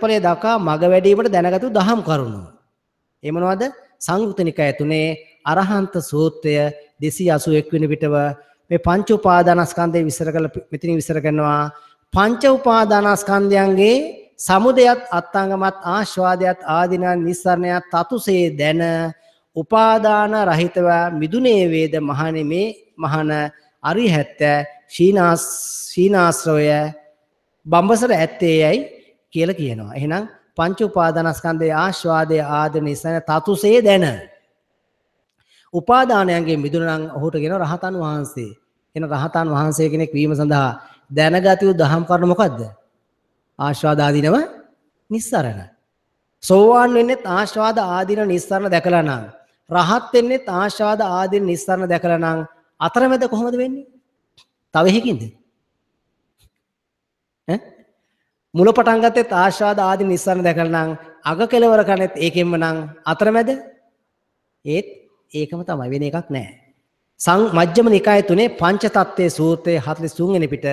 ඵලය දක්වා මග වැඩීමට දැනගතු දහම් කරුණු. ඒ මොනවද? සංයුක්තනිකය තුනේ අරහන්ත සූත්‍රය 281 වෙනි පිටව මේ පංච උපාදානස්කන්ධය විස්තර කළ මෙතනින් විස්තර කරනවා පංච උපාදානස්කන්ධයන්ගේ සමුදයත් අත්ංගමත් ආස්වාදයත් ආධිනන් නිස්සරණයත් තතුසේ දැන උපාදාන රහිතව මිදුනේ වේද මහණේ මේ මහන අරිහත්ත්‍ය ශීනාස් ශීනාශ්‍රය බඹසර ඇත්තේයයි කියලා කියනවා. එහෙනම් පංච උපාදානස්කන්ධයේ ආස්වාදයේ ආදීන ඉස්සන තතුසේ දැන. උපාදානයන්ගේ මිදුණ නම් ඔහුට කියන රහතන් වහන්සේ. එන රහතන් වහන්සේ කෙනෙක් වීම සඳහා දැනගතිය දහම් කරන මොකද්ද? ආස්වාද ආදීනව නිස්සරණ. සෝවාන් වෙන්නේ ආස්වාද ආදීන නිස්සරණ දැකලා නම් රහත් වෙන්නේ ආස්වාද ආදීන නිස්සරණ දැකලා නම් අතරමැද කොහොමද වෙන්නේ? තව එකකින්ද? මුල පටන් ගත්තෙත් ආශාද ආදී නිස්සාරණ දැකලා නම් අග කෙලවර කරනෙත් ඒකෙන්ම නම් අතරමැද ඒත් ඒකම තමයි වෙන එකක් නැහැ. සං මජ්ක්‍ධිම නිකාය තුනේ පංච තත්ත්වයේ සූත්‍රයේ 43 වෙනි පිට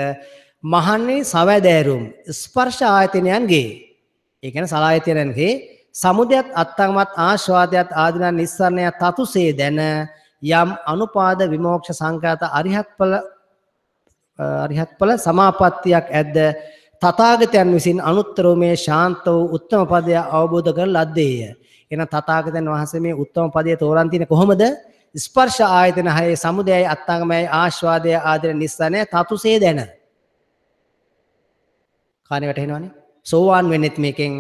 මහන්නේ සවැදෑරුම් ස්පර්ශ ආයතනයන්ගේ ඒ කියන්නේ සලායතනයන්ගේ සමුදයත් අත්තමත් ආස්වාදයත් ආදීන නිස්සාරණය තතුසේ දැන යම් අනුපාද විමෝක්ෂ සංඛාත අරිහත්ඵල අරිහත්ඵල සමාපත්තියක් ඇද්ද තථාගතයන් විසින් අනුත්තරෝ මේ ශාන්ත වූ උත්තම පදය අවබෝධ කර ලද්දේය. එන තථාගතයන් වහන්සේ මේ උත්තම පදය තෝරන් තින්නේ කොහොමද? ස්පර්ශ ආයතන හයේ සමුදයයි අත්ංගමයි ආස්වාදය ආදී නිස්සනේ තතුසේ දැන. කාණේ වැටෙනවනේ. සෝවාන් වෙන්නෙත් මේකෙන්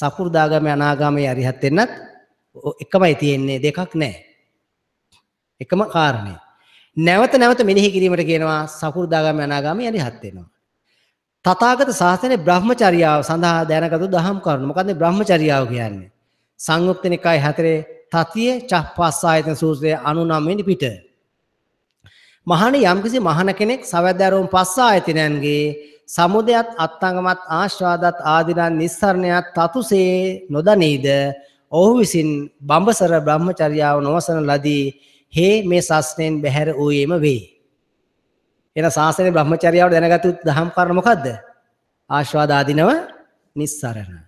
සකු르දාගාමී අනාගාමී අරිහත් වෙන්නත් එකමයි තියෙන්නේ දෙකක් නැහැ. එකම කාරණේ. නැවත නැවත මෙනෙහි කිරීමට කියනවා සකු르දාගාමී අනාගාමී අරිහත් වෙනවා. තථාගත ශාසනයේ බ්‍රහ්මචර්යාව සඳහා දැනගත දහම් කරුණු. මොකද්ද බ්‍රහ්මචර්යාව කියන්නේ? සංයුක්ත නිකාය 4 තතිය චප්පස්සායතන සූත්‍රයේ 99 වෙනි පිට. මහණ යම්කිසි මහණ කෙනෙක් සවැදැරුම් පස්සායතනයන්ගේ සමුදයත් අත්තංගමත් ආශ්‍රාදත් ආදිනන් නිස්සරණයත් තතුසේ නොදනීද ඔහු විසින් බඹසර බ්‍රහ්මචර්යාව නොවසන ලදී හේ මේ සස්නෙන් බැහැර වූයේම වේ. එන ශාසනයේ බ්‍රහ්මචර්යාවට දැනගත්තු දහම් කරුණ මොකද්ද? ආස්වාදාදීනව නිස්සරණ.